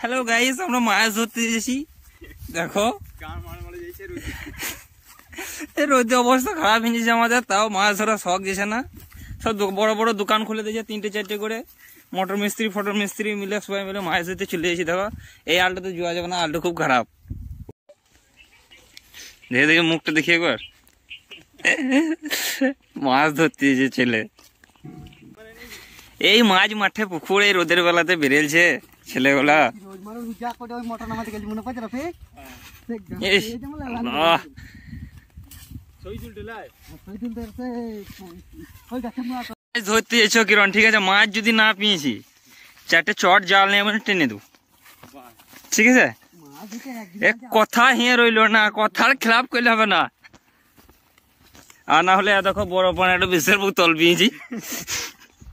Hello guys আমরা মাছ ধরতে যাচ্ছি দেখো রোদে অবস্থা খারাপ হয়েছে আমাদের তাও মাছ ধরা শখ গেছে না সব বড় বড় দোকান খুলে দিয়েছে তিনটে চারটে করে মোটর মিস্ত্রি ফটর মিস্ত্রি মিলে সবাই মিলে মাছ ধরতে চলে যাচ্ছি দেখো এই আলটা তো জোয়া যাবে না আলটা খুব খারাপ দেখে দেখে মুখটা দেখি একবার মাছ ধরতে যে ছেলে এই মাছ মাঠে পুকুরে রোদের বেলাতে বেরেলছে ছেলেগুলা ধরতে এসো কিরণ ঠিক আছে মাছ যদি না পেয়েছি চারটে চট জাল নিয়ে মানে টেনে দেবো ঠিক আছে এ কথা হিয়ে রইল না কথার খেলাপ করলে হবে না আর না হলে দেখো বড় পানা একটা বিশের বুক তল পেয়েছি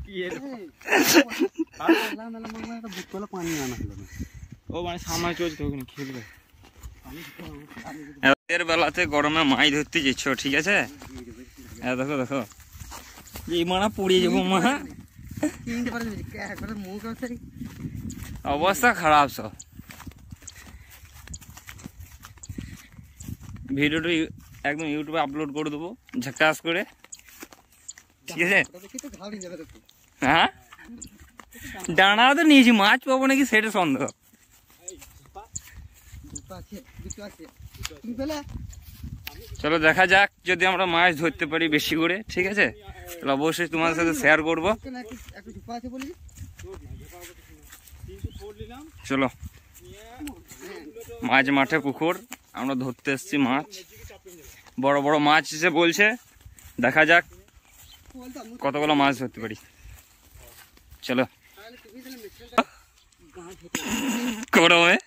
মানে এর বেলাতে গরমে মাছ ধরতে যেছ ঠিক আছে হ্যাঁ, দেখো দেখো এই মানা পড়িয়ে যাবো মা অবস্থা খারাপ সব ভিডিওটা একদম ইউটিউবে আপলোড করে দেবো ঝাকাস করে ঠিক আছে হ্যাঁ ডানা তো নিয়েছি মাছ পাবো নাকি সেটা সন্দেহ চলো দেখা যাক যদি আমরা মাছ ধরতে পারি বেশি করে ঠিক আছে তাহলে অবশ্যই তোমাদের সাথে শেয়ার করবো চলো মাছ মাঠে পুকুর আমরা ধরতে এসছি মাছ বড় বড় মাছ এসে বলছে দেখা যাক কতগুলো মাছ ধরতে পারি चलो कोड़ो में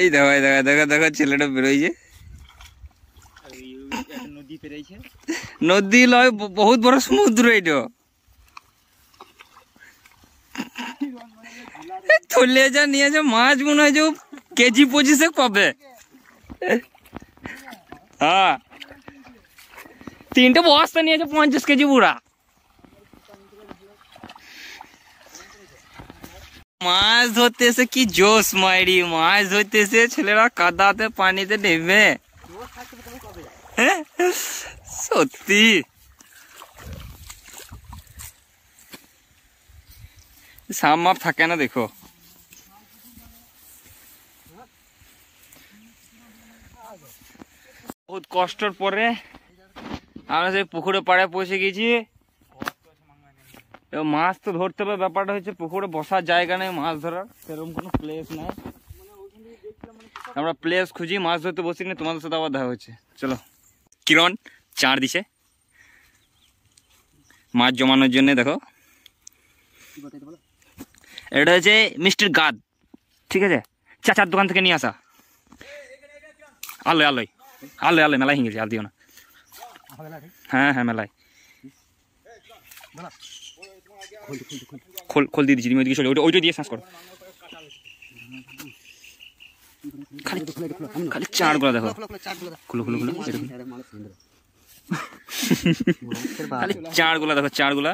এই দেখো দেখো দেখো দেখো ছেলেটা বেরোইছে নদী লয় বহুত বড় সমুদ্র এইটা তুলে যা নিয়ে যা মাছ মনে হয় যে কেজি পঁচিশে পাবে हाँ। तीन टे बस्ता नहीं पंचाश के जी पूरा माँ धरते से कि जोश मैरि माँ धरते से ऐला कदाते पानी से नेमे सत्य साम मप थके ना देखो বহুত কষ্টর পরে আমরা সেই পুকুরে পাড়ে পৌঁছে গেছি মাছ তো ধরতে হবে ব্যাপারটা হচ্ছে পুকুরে বসার জায়গা নেই মাছ ধরার সেরকম কোনো প্লেস নাই আমরা প্লেস খুঁজি মাছ ধরতে বসি না তোমাদের সাথে আবার দেখা হচ্ছে চলো কিরণ চার দিছে মাছ জমানোর জন্য দেখো এটা হচ্ছে মিষ্টির গাদ ঠিক আছে চাচার দোকান থেকে নিয়ে আসা আলোয় আলোয় আলে আলে মেলায় হিঙে আল দিও না হ্যাঁ হ্যাঁ মেলায় খোল খোল দিয়ে দিচ্ছি তুমি ওইদিকে চলে ওইটা ওইটা দিয়ে শ্বাস করো খালি চার গোলা দেখো খুলো খুলো খুলো খালি চার গোলা দেখো চার গোলা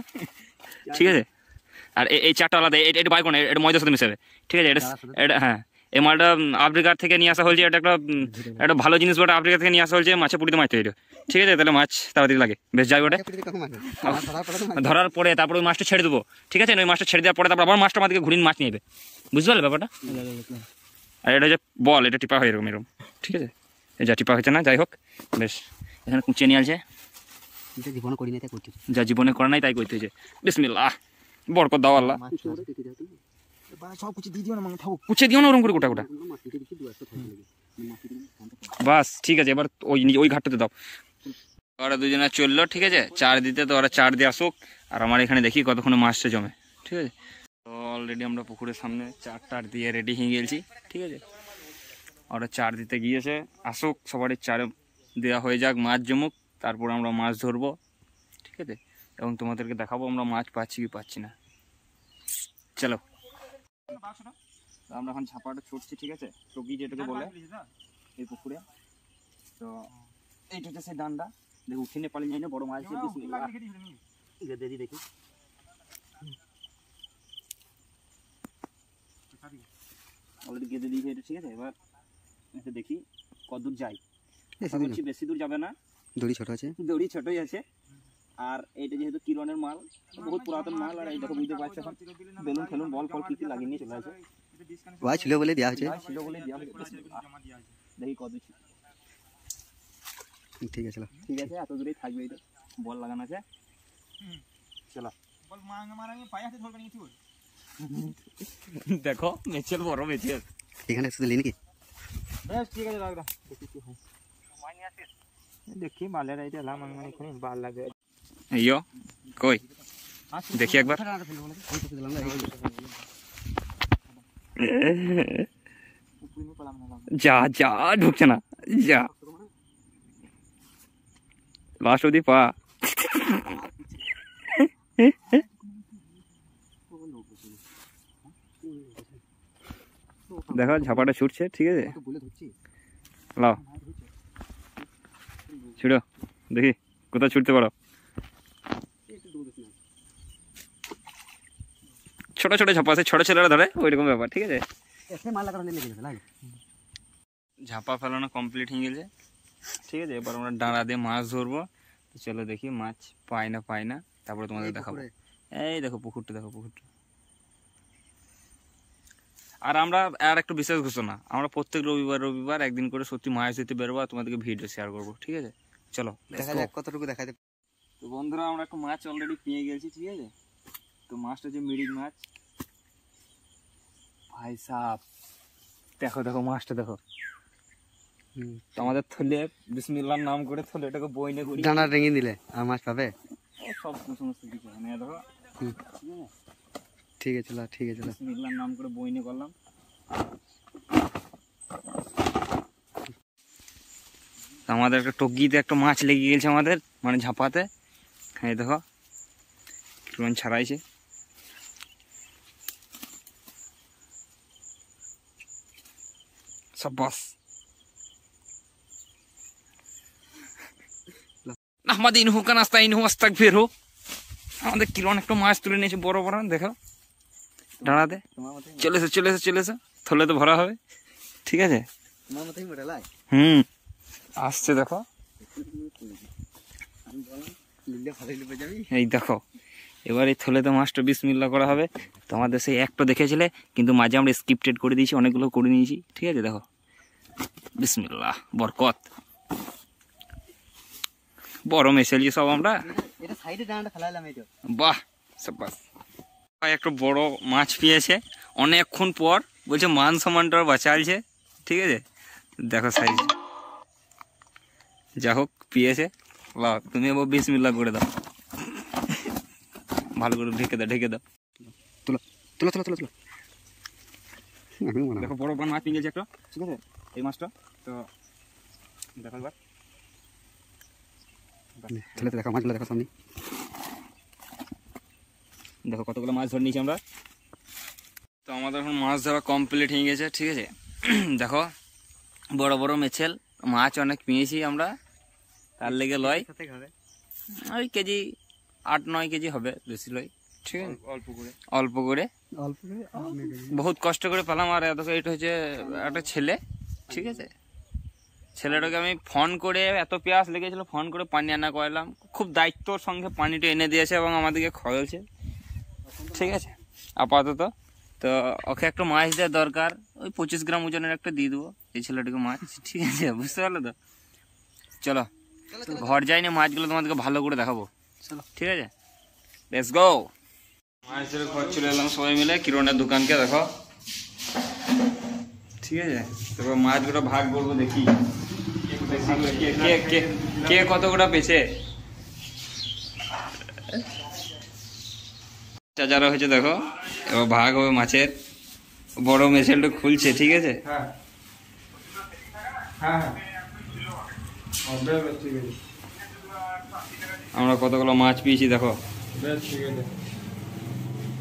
ঠিক আছে আর এই চারটা আলাদা এটা বাইক এটা ময়দার সাথে মিশাবে ঠিক আছে এটা এটা হ্যাঁ এই মালটা আফ্রিকার থেকে নিয়ে আসা হয়েছে এটা একটা একটা ভালো জিনিস বটে আফ্রিকা থেকে নিয়ে আসা হয়েছে মাছে পুড়িতে মাছ তৈরি ঠিক আছে তাহলে মাছ তাড়াতাড়ি লাগে বেশ যাই ওটা ধরার পরে তারপরে ওই মাছটা ছেড়ে দেবো ঠিক আছে ওই মাছটা ছেড়ে দেওয়ার পরে তারপর আবার মাছটা আমাদেরকে ঘুরিয়ে মাছ নিয়ে বুঝতে পারলে ব্যাপারটা আর এটা যে বল এটা টিপা হয় এরকম এরকম ঠিক আছে এই যা টিপা হয়েছে না যাই হোক বেশ এখানে কুঁচিয়ে নিয়ে আসছে জীবনে করি তাই যা জীবনে করে নাই তাই করতে হয়েছে বিসমিল্লাহ বরকত দাও আল্লাহ কুচে না মানে মানে ঠিক আছে এবার ওই ওই ঘাটটাতে দাও দুজনে চললো ঠিক আছে চার দিতে তো ওরা চার দিয়ে আসুক আর আমার এখানে দেখি কতক্ষণে মাছটা জমে ঠিক আছে তো অলরেডি আমরা পুকুরের সামনে চার টার দিয়ে রেডি হয়ে গেছি ঠিক আছে ওরা চার দিতে গিয়েছে আসুক সবারই চার দেওয়া হয়ে যাক মাছ জমুক তারপর আমরা মাছ ধরবো ঠিক আছে এবং তোমাদেরকে দেখাবো আমরা মাছ পাচ্ছি কি পাচ্ছি না চলো তো আমরা এখন ছাপাটা ছুটছি ঠিক আছে টকি যেটাকে বলে এই পুকুরে তো এইটা হচ্ছে সেই দানটা দেখো উঠিনে পালি যাই না বড় মাছ দেখি দেখি অলরেডি গেঁদে দেখি কত যাই বেশি দূর যাবে না দড়ি ছোট আছে দড়ি ছোটই আছে আর এটা যেহেতু কিরণের মাল বহুত পুরাতন মাল আর এটা বুঝতে পারছো এখন বেলুন খেলুন বল ফল কি কি লাগিয়ে নিয়ে চলে আসে ভাই ছিল বলে দেওয়া হয়েছে ছিল বলে দেওয়া হয়েছে দেখি কত ঠিক আছে ঠিক আছে এত দূরেই থাকবে এটা বল লাগানো আছে চলো বল মাঙ্গে মারাঙ্গে পায়ে হাতে ধরবে নাকি দেখো মেচেল বড় মেচেল এখানে একসাথে লিনি নাকি বেশ ঠিক আছে রাখ দেখি কি হয় দেখি মালের আইডিয়া লাম মানে বাল লাগে ইয়ো কই দেখি একবার যা যা ঢুকছে না যা লাস্ট অবধি পা দেখো ঝাপাটা ছুটছে ঠিক আছে লাও ছুটো দেখি কোথায় ছুটতে পারো ছোট ছোট ঝাপা আছে ছোট ছেলেরা ধরে ওইরকম ব্যাপার ঠিক আছে ঝাপা ফেলানো কমপ্লিট হয়ে গেছে ঠিক আছে এবার আমরা ডাঁড়া দিয়ে মাছ ধরবো চলো দেখি মাছ পাই না পাই না তারপরে তোমাদের দেখাবো এই দেখো পুকুরটা দেখো পুকুরটা আর আমরা আর একটা বিশেষ ঘোষণা আমরা প্রত্যেক রবিবার রবিবার একদিন করে সত্যি মায়ের সাথে বেরোবো আর তোমাদেরকে ভিডিও শেয়ার করবো ঠিক আছে চলো দেখা যাক কতটুকু দেখাতে তো বন্ধুরা আমরা একটা মাছ অলরেডি পেয়ে গেছি ঠিক আছে তো মাছটা হচ্ছে মিরিক মাছ ভাই সাপ দেখো দেখো মাছটা দেখো আমাদের থলে বিসমিল্লার নাম করে থলে থলেটাকে বইনে করি দানা রেঙে দিলে আর মাছ পাবে সব সমস্ত কিছু মানে দেখো ঠিক আছে চলো ঠিক আছে চলো বিসমিল্লার নাম করে বইনে করলাম আমাদের একটা টগিতে একটা মাছ লেগে গেছে আমাদের মানে ঝাপাতে হ্যাঁ দেখো চুন ছাড়াইছে সাব্বাস আমাদের ইনহু কান আস্তা ইনহু আস্তাক বেরো আমাদের কিরণ একটা মাছ তুলে নিয়েছে বড় বড় দেখো ডাঁড়াতে চলেছে চলেছে চলেছে থলে তো ভরা হবে ঠিক আছে হুম আসছে দেখো এই দেখো এবার এই তো মাছটা বিসমিল্লা করা হবে তোমাদের সেই একটা দেখেছিলে কিন্তু মাঝে আমরা স্ক্রিপ্টেড করে দিয়েছি অনেকগুলো করে নিয়েছি ঠিক আছে দেখো বিসমিল্লা বরকত বড় মেসেলি সব আমরা বাহ সাবাস একটা বড় মাছ পেয়েছে অনেকক্ষণ পর বলছে মান সম্মানটা বাঁচালছে ঠিক আছে দেখো সাইজ যা হোক পেয়েছে বাহ তুমি এবার বিসমিল্লা করে দাও ভালো করে ঢেকে দাও ঢেকে দাও তুলো তুলো তুলো তুলো তুলো দেখো বড় বড় মাছ নিয়ে একটা ঠিক আছে এই মাছটা তো দেখো একবার তাহলে দেখো মাছগুলো দেখো সামনে দেখো কতগুলো মাছ ধরে নিয়েছি আমরা তো আমাদের এখন মাছ ধরা কমপ্লিট হয়ে গেছে ঠিক আছে দেখো বড় বড় মেছেল মাছ অনেক পেয়েছি আমরা তার লেগে লয় ওই কেজি আট নয় কেজি হবে বেশি লই ঠিক আছে অল্প করে অল্প করে বহুত কষ্ট করে পেলাম আর এত এটা হচ্ছে একটা ছেলে ঠিক আছে ছেলেটাকে আমি ফোন করে এত পেঁয়াজ লেগেছিল ফোন করে পানি আনা করলাম খুব দায়িত্বর সঙ্গে পানিটা এনে দিয়েছে এবং আমাদেরকে খাওয়াচ্ছে ঠিক আছে আপাতত তো ওকে একটু মাছ দেওয়া দরকার ওই পঁচিশ গ্রাম ওজনের একটা দিয়ে দেবো এই ছেলেটাকে মাছ ঠিক আছে বুঝতে পারলো তো চলো ঘর যাইনি মাছগুলো তোমাদেরকে ভালো করে দেখাবো ঠিক আছে লেটস গো মায়ের ঘর চলে এলাম সবাই মিলে কিরণের দোকানকে দেখো ঠিক আছে তারপর মাছগুলো ভাগ করবো দেখি কে কত গোটা পেছে যারা হয়েছে দেখো এবার ভাগ হবে মাছের বড় মেশিনটা খুলছে ঠিক আছে হ্যাঁ হ্যাঁ, হ্যাঁ। ঠিক আছে আমরা কতগুলো মাছ পেয়েছি দেখো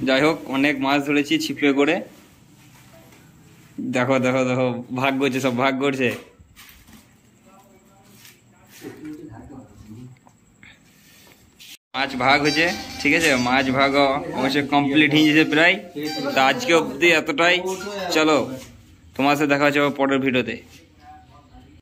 যাই হোক অনেক মাছ ধরেছি ছিপে করে দেখো দেখো দেখো ভাগ করছে সব ভাগ করছে মাছ ভাগ হয়েছে ঠিক আছে মাছ ভাগ অবশ্যই কমপ্লিট হয়ে গেছে প্রায় তা আজকে অবধি এতটাই চলো তোমার সাথে দেখা হচ্ছে পরের ভিডিওতে